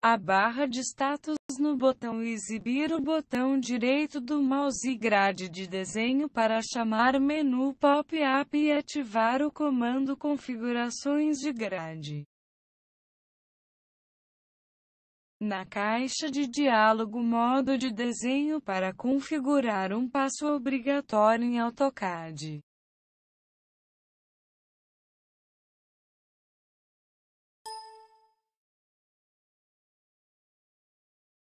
A barra de status no botão Exibir o botão direito do mouse grade de desenho para chamar menu pop-up e ativar o comando configurações de grade. Na caixa de diálogo modo de desenho para configurar um passo obrigatório em AutoCAD.